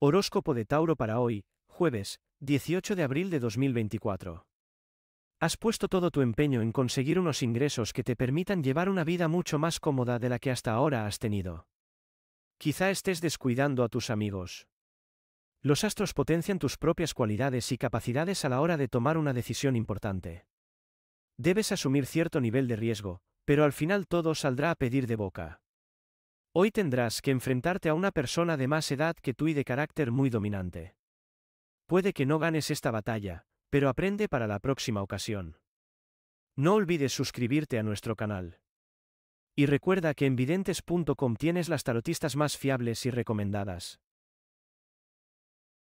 Horóscopo de Tauro para hoy, jueves, 18 de abril de 2024. Has puesto todo tu empeño en conseguir unos ingresos que te permitan llevar una vida mucho más cómoda de la que hasta ahora has tenido. Quizá estés descuidando a tus amigos. Los astros potencian tus propias cualidades y capacidades a la hora de tomar una decisión importante. Debes asumir cierto nivel de riesgo, pero al final todo saldrá a pedir de boca. Hoy tendrás que enfrentarte a una persona de más edad que tú y de carácter muy dominante. Puede que no ganes esta batalla, pero aprende para la próxima ocasión. No olvides suscribirte a nuestro canal. Y recuerda que en videntes.com tienes las tarotistas más fiables y recomendadas.